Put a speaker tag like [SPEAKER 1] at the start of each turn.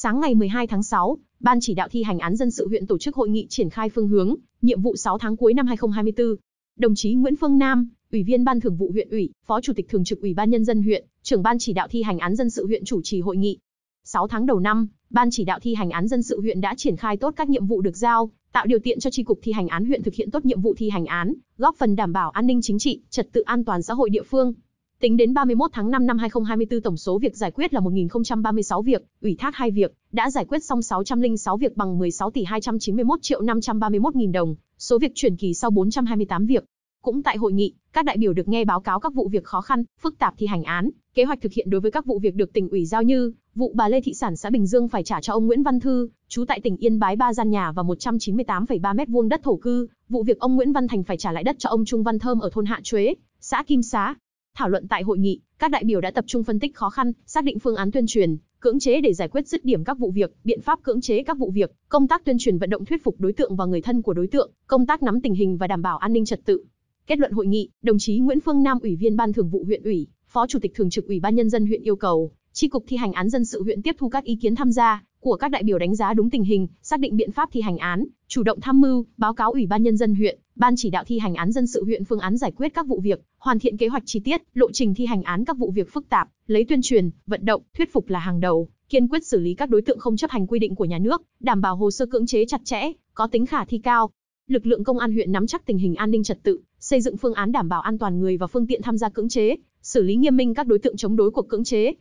[SPEAKER 1] Sáng ngày 12 tháng 6, Ban chỉ đạo thi hành án dân sự huyện tổ chức hội nghị triển khai phương hướng, nhiệm vụ 6 tháng cuối năm 2024. Đồng chí Nguyễn Phương Nam, Ủy viên Ban Thường vụ huyện ủy, Phó Chủ tịch Thường trực Ủy ban nhân dân huyện, trưởng Ban chỉ đạo thi hành án dân sự huyện chủ trì hội nghị. 6 tháng đầu năm, Ban chỉ đạo thi hành án dân sự huyện đã triển khai tốt các nhiệm vụ được giao, tạo điều kiện cho tri cục thi hành án huyện thực hiện tốt nhiệm vụ thi hành án, góp phần đảm bảo an ninh chính trị, trật tự an toàn xã hội địa phương. Tính đến 31 tháng 5 năm 2024 tổng số việc giải quyết là 1.036 việc, ủy thác 2 việc, đã giải quyết xong 606 việc bằng 16 tỷ 291 triệu 531 nghìn đồng, số việc chuyển kỳ sau 428 việc. Cũng tại hội nghị, các đại biểu được nghe báo cáo các vụ việc khó khăn, phức tạp thi hành án, kế hoạch thực hiện đối với các vụ việc được tỉnh ủy giao như vụ bà Lê Thị Sản xã Bình Dương phải trả cho ông Nguyễn Văn Thư, chú tại tỉnh Yên Bái ba gian nhà và 198,3 m2 đất thổ cư, vụ việc ông Nguyễn Văn Thành phải trả lại đất cho ông Trung Văn Thơm ở thôn Hạ Chuế, xã Kim Xá, Thảo luận tại hội nghị, các đại biểu đã tập trung phân tích khó khăn, xác định phương án tuyên truyền, cưỡng chế để giải quyết dứt điểm các vụ việc, biện pháp cưỡng chế các vụ việc, công tác tuyên truyền vận động thuyết phục đối tượng và người thân của đối tượng, công tác nắm tình hình và đảm bảo an ninh trật tự. Kết luận hội nghị, đồng chí Nguyễn Phương Nam ủy viên Ban Thường vụ huyện ủy, Phó Chủ tịch Thường trực Ủy ban nhân dân huyện yêu cầu Tri cục thi hành án dân sự huyện tiếp thu các ý kiến tham gia của các đại biểu đánh giá đúng tình hình, xác định biện pháp thi hành án, chủ động tham mưu, báo cáo Ủy ban nhân dân huyện, ban chỉ đạo thi hành án dân sự huyện phương án giải quyết các vụ việc, hoàn thiện kế hoạch chi tiết, lộ trình thi hành án các vụ việc phức tạp, lấy tuyên truyền, vận động, thuyết phục là hàng đầu, kiên quyết xử lý các đối tượng không chấp hành quy định của nhà nước, đảm bảo hồ sơ cưỡng chế chặt chẽ, có tính khả thi cao. Lực lượng công an huyện nắm chắc tình hình an ninh trật tự, xây dựng phương án đảm bảo an toàn người và phương tiện tham gia cưỡng chế, xử lý nghiêm minh các đối tượng chống đối cuộc cưỡng chế,